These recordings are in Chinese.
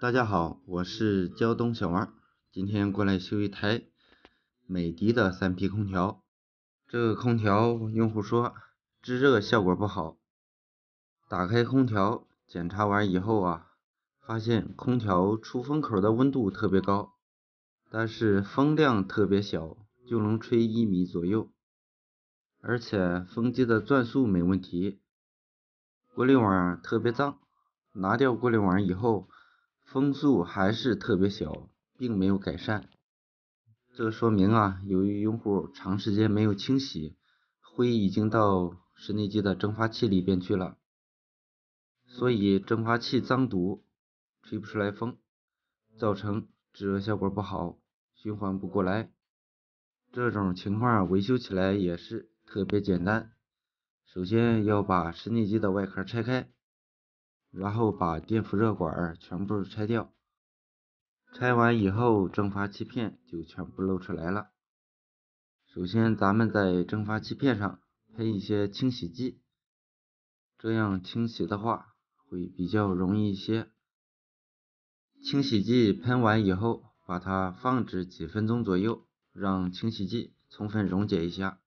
大家好，我是胶东小王，今天过来修一台美的的三匹空调。这个空调用户说制热效果不好，打开空调检查完以后啊，发现空调出风口的温度特别高，但是风量特别小，就能吹一米左右，而且风机的转速没问题，过滤网特别脏，拿掉过滤网以后。风速还是特别小，并没有改善。这说明啊，由于用户长时间没有清洗，灰已经到室内机的蒸发器里边去了，所以蒸发器脏堵，吹不出来风，造成制热效果不好，循环不过来。这种情况维修起来也是特别简单，首先要把室内机的外壳拆开。然后把电辅热管全部拆掉，拆完以后蒸发器片就全部露出来了。首先，咱们在蒸发器片上喷一些清洗剂，这样清洗的话会比较容易一些。清洗剂喷完以后，把它放置几分钟左右，让清洗剂充分溶解一下。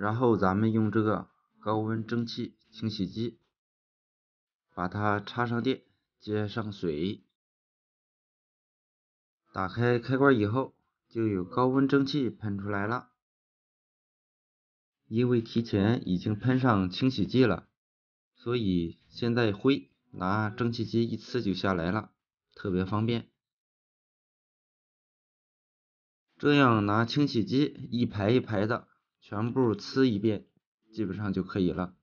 然后咱们用这个高温蒸汽清洗机，把它插上电，接上水，打开开关以后，就有高温蒸汽喷出来了。因为提前已经喷上清洗剂了，所以现在灰拿蒸汽机一次就下来了，特别方便。这样拿清洗机一排一排的。全部呲一遍，基本上就可以了。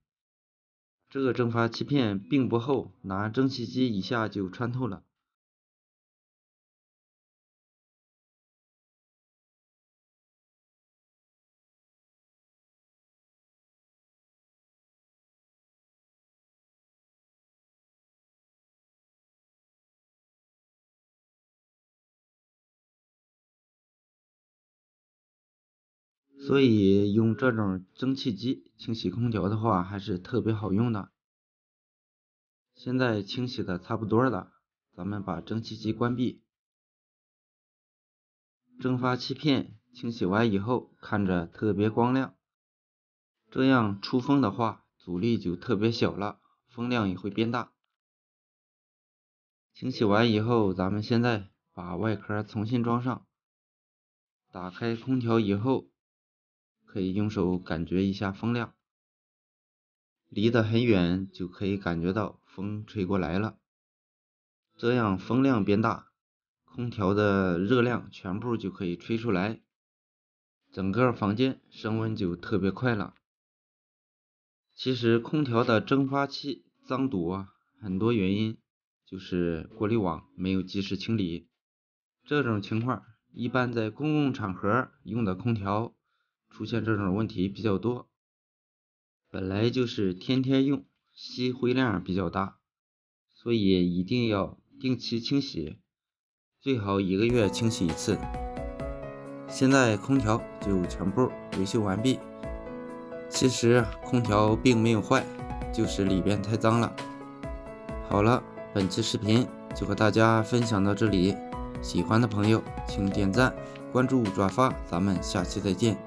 这个蒸发器片并不厚，拿蒸汽机一下就穿透了。所以用这种蒸汽机清洗空调的话，还是特别好用的。现在清洗的差不多了，咱们把蒸汽机关闭。蒸发器片清洗完以后，看着特别光亮，这样出风的话阻力就特别小了，风量也会变大。清洗完以后，咱们现在把外壳重新装上，打开空调以后。可以用手感觉一下风量，离得很远就可以感觉到风吹过来了，这样风量变大，空调的热量全部就可以吹出来，整个房间升温就特别快了。其实空调的蒸发器脏堵啊，很多原因就是过滤网没有及时清理，这种情况一般在公共场合用的空调。出现这种问题比较多，本来就是天天用，吸灰量比较大，所以一定要定期清洗，最好一个月清洗一次。现在空调就全部维修完毕。其实空调并没有坏，就是里边太脏了。好了，本期视频就和大家分享到这里，喜欢的朋友请点赞、关注、转发，咱们下期再见。